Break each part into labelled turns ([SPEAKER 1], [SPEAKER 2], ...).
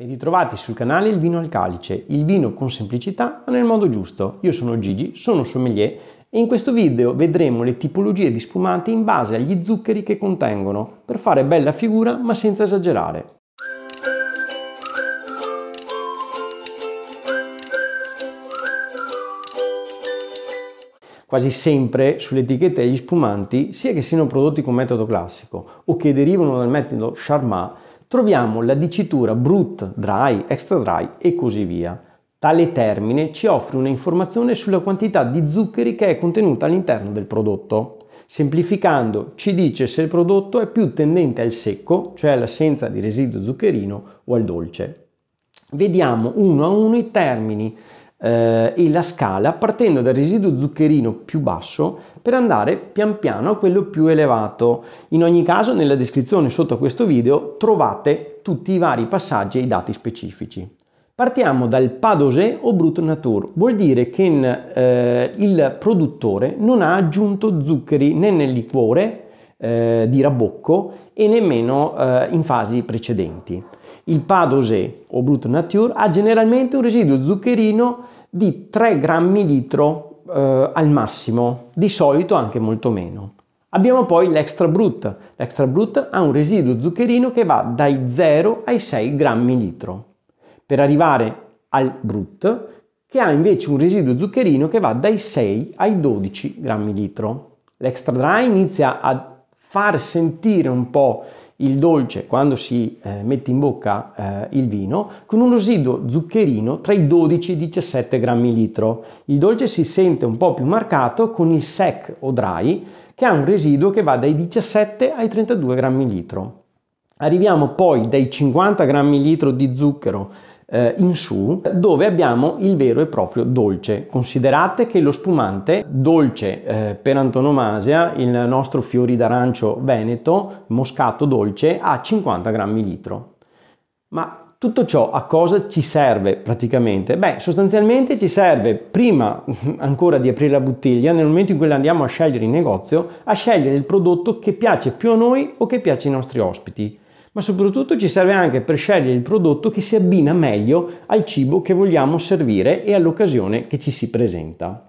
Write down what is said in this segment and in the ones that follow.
[SPEAKER 1] Ben ritrovati sul canale Il Vino al Calice, il vino con semplicità ma nel modo giusto. Io sono Gigi, sono sommelier e in questo video vedremo le tipologie di spumanti in base agli zuccheri che contengono, per fare bella figura ma senza esagerare. Quasi sempre sulle etichette degli spumanti, sia che siano prodotti con metodo classico o che derivano dal metodo Charmat, troviamo la dicitura brut, dry, extra dry e così via. Tale termine ci offre un'informazione sulla quantità di zuccheri che è contenuta all'interno del prodotto. Semplificando, ci dice se il prodotto è più tendente al secco, cioè all'assenza di residuo zuccherino, o al dolce. Vediamo uno a uno i termini eh, e la scala partendo dal residuo zuccherino più basso per andare pian piano a quello più elevato. In ogni caso nella descrizione sotto questo video trovate tutti i vari passaggi e i dati specifici. Partiamo dal padosé o brut nature, vuol dire che in, eh, il produttore non ha aggiunto zuccheri né nel liquore eh, di rabocco e nemmeno eh, in fasi precedenti. Il Padosé o Brut Nature ha generalmente un residuo zuccherino di 3 grammi litro eh, al massimo, di solito anche molto meno. Abbiamo poi l'Extra Brut. L'Extra Brut ha un residuo zuccherino che va dai 0 ai 6 grammi litro, per arrivare al Brut che ha invece un residuo zuccherino che va dai 6 ai 12 grammi litro. L'Extra Dry inizia a far sentire un po' il dolce quando si eh, mette in bocca eh, il vino con un residuo zuccherino tra i 12 e i 17 grammi litro. Il dolce si sente un po' più marcato con il sec o dry che ha un residuo che va dai 17 ai 32 grammi litro. Arriviamo poi dai 50 grammi litro di zucchero eh, in su dove abbiamo il vero e proprio dolce. Considerate che lo spumante dolce eh, per antonomasia, il nostro fiori d'arancio veneto, moscato dolce, ha 50 grammi litro. Ma tutto ciò a cosa ci serve praticamente? Beh, sostanzialmente ci serve prima ancora di aprire la bottiglia, nel momento in cui andiamo a scegliere in negozio, a scegliere il prodotto che piace più a noi o che piace ai nostri ospiti ma soprattutto ci serve anche per scegliere il prodotto che si abbina meglio al cibo che vogliamo servire e all'occasione che ci si presenta.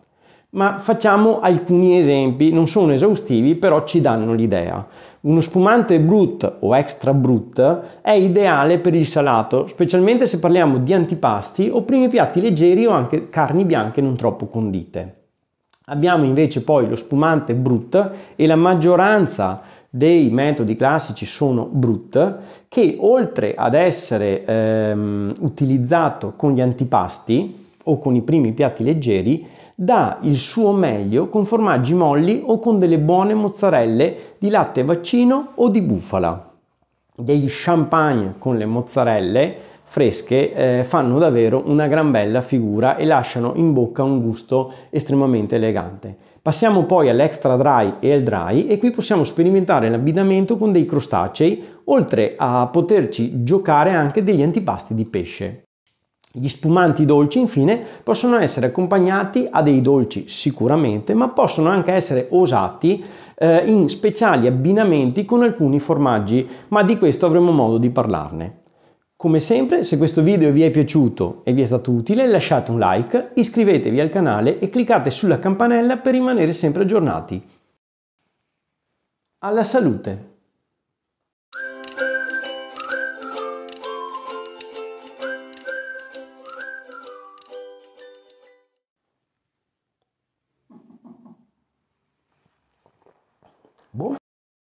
[SPEAKER 1] Ma facciamo alcuni esempi, non sono esaustivi, però ci danno l'idea. Uno spumante brut o extra brut è ideale per il salato, specialmente se parliamo di antipasti o primi piatti leggeri o anche carni bianche non troppo condite. Abbiamo invece poi lo spumante brut e la maggioranza dei metodi classici sono brut, che oltre ad essere ehm, utilizzato con gli antipasti o con i primi piatti leggeri, dà il suo meglio con formaggi molli o con delle buone mozzarelle di latte vaccino o di bufala. Degli champagne con le mozzarelle fresche eh, fanno davvero una gran bella figura e lasciano in bocca un gusto estremamente elegante. Passiamo poi all'extra dry e al dry e qui possiamo sperimentare l'abbinamento con dei crostacei, oltre a poterci giocare anche degli antipasti di pesce. Gli spumanti dolci infine possono essere accompagnati a dei dolci sicuramente, ma possono anche essere osati eh, in speciali abbinamenti con alcuni formaggi, ma di questo avremo modo di parlarne. Come sempre, se questo video vi è piaciuto e vi è stato utile, lasciate un like, iscrivetevi al canale e cliccate sulla campanella per rimanere sempre aggiornati. Alla salute!